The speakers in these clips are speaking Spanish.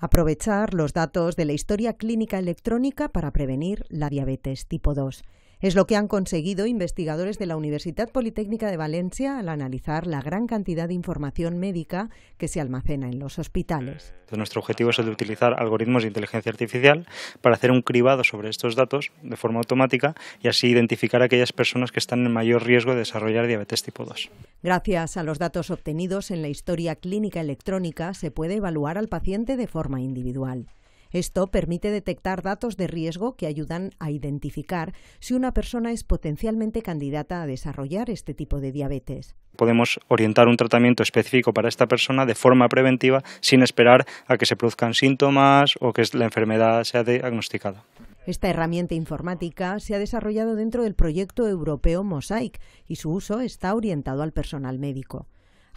Aprovechar los datos de la historia clínica electrónica para prevenir la diabetes tipo 2. Es lo que han conseguido investigadores de la Universidad Politécnica de Valencia al analizar la gran cantidad de información médica que se almacena en los hospitales. Nuestro objetivo es el de utilizar algoritmos de inteligencia artificial para hacer un cribado sobre estos datos de forma automática y así identificar a aquellas personas que están en mayor riesgo de desarrollar diabetes tipo 2. Gracias a los datos obtenidos en la historia clínica electrónica se puede evaluar al paciente de forma individual. Esto permite detectar datos de riesgo que ayudan a identificar si una persona es potencialmente candidata a desarrollar este tipo de diabetes. Podemos orientar un tratamiento específico para esta persona de forma preventiva sin esperar a que se produzcan síntomas o que la enfermedad sea diagnosticada. Esta herramienta informática se ha desarrollado dentro del proyecto europeo Mosaic y su uso está orientado al personal médico.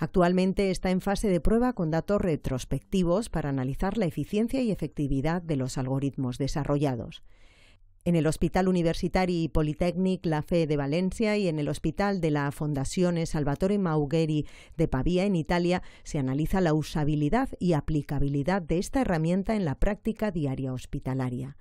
Actualmente está en fase de prueba con datos retrospectivos para analizar la eficiencia y efectividad de los algoritmos desarrollados. En el Hospital Universitario y Politécnic La Fe de Valencia y en el Hospital de la Fondazione Salvatore Maugheri de Pavía, en Italia, se analiza la usabilidad y aplicabilidad de esta herramienta en la práctica diaria hospitalaria.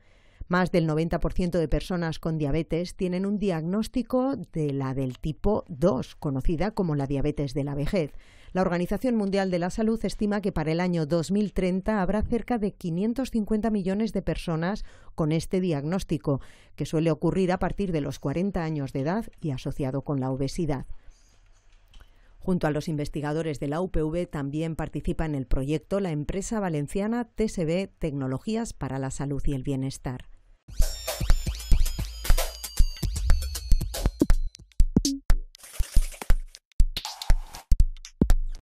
Más del 90% de personas con diabetes tienen un diagnóstico de la del tipo 2, conocida como la diabetes de la vejez. La Organización Mundial de la Salud estima que para el año 2030 habrá cerca de 550 millones de personas con este diagnóstico, que suele ocurrir a partir de los 40 años de edad y asociado con la obesidad. Junto a los investigadores de la UPV también participa en el proyecto la empresa valenciana TSB Tecnologías para la Salud y el Bienestar.